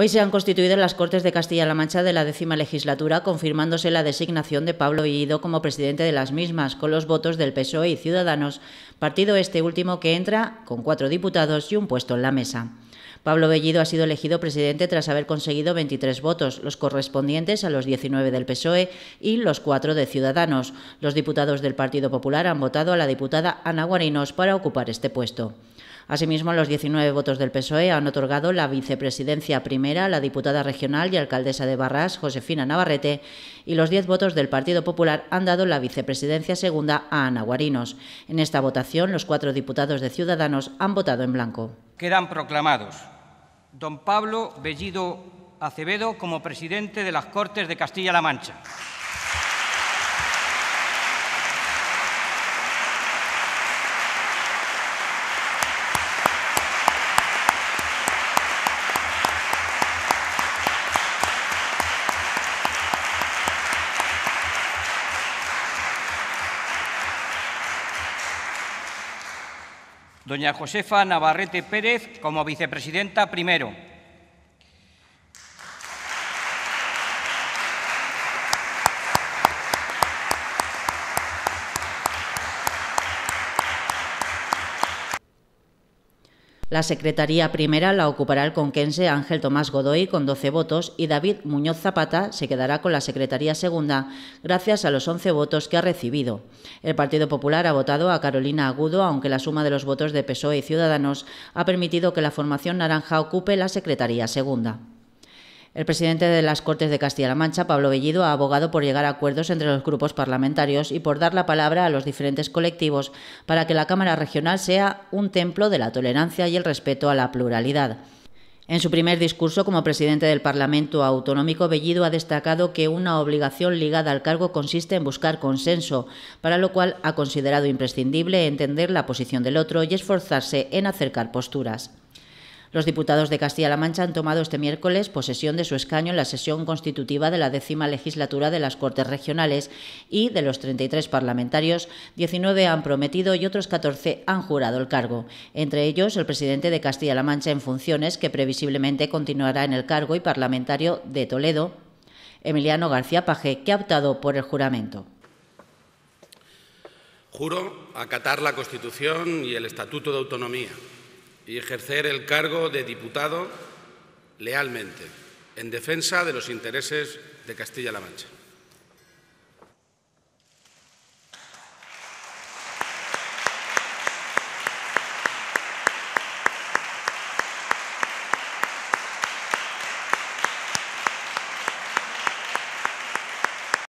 Hoy se han constituido las Cortes de Castilla-La Mancha de la décima legislatura, confirmándose la designación de Pablo Bellido como presidente de las mismas, con los votos del PSOE y Ciudadanos, partido este último que entra con cuatro diputados y un puesto en la mesa. Pablo Bellido ha sido elegido presidente tras haber conseguido 23 votos, los correspondientes a los 19 del PSOE y los cuatro de Ciudadanos. Los diputados del Partido Popular han votado a la diputada Ana Guarinos para ocupar este puesto. Asimismo, los 19 votos del PSOE han otorgado la vicepresidencia primera a la diputada regional y alcaldesa de Barras, Josefina Navarrete, y los 10 votos del Partido Popular han dado la vicepresidencia segunda a Ana Guarinos. En esta votación, los cuatro diputados de Ciudadanos han votado en blanco. Quedan proclamados don Pablo Bellido Acevedo como presidente de las Cortes de Castilla-La Mancha. doña Josefa Navarrete Pérez como vicepresidenta primero, La Secretaría Primera la ocupará el conquense Ángel Tomás Godoy con 12 votos y David Muñoz Zapata se quedará con la Secretaría Segunda gracias a los 11 votos que ha recibido. El Partido Popular ha votado a Carolina Agudo, aunque la suma de los votos de PSOE y Ciudadanos ha permitido que la formación naranja ocupe la Secretaría Segunda. El presidente de las Cortes de Castilla-La Mancha, Pablo Bellido, ha abogado por llegar a acuerdos entre los grupos parlamentarios y por dar la palabra a los diferentes colectivos para que la Cámara Regional sea un templo de la tolerancia y el respeto a la pluralidad. En su primer discurso como presidente del Parlamento Autonómico, Bellido ha destacado que una obligación ligada al cargo consiste en buscar consenso, para lo cual ha considerado imprescindible entender la posición del otro y esforzarse en acercar posturas. Los diputados de Castilla-La Mancha han tomado este miércoles posesión de su escaño en la sesión constitutiva de la décima legislatura de las Cortes Regionales y de los 33 parlamentarios, 19 han prometido y otros 14 han jurado el cargo. Entre ellos, el presidente de Castilla-La Mancha en funciones, que previsiblemente continuará en el cargo, y parlamentario de Toledo, Emiliano García Paje, que ha optado por el juramento. Juro acatar la Constitución y el Estatuto de Autonomía y ejercer el cargo de diputado lealmente, en defensa de los intereses de Castilla-La Mancha.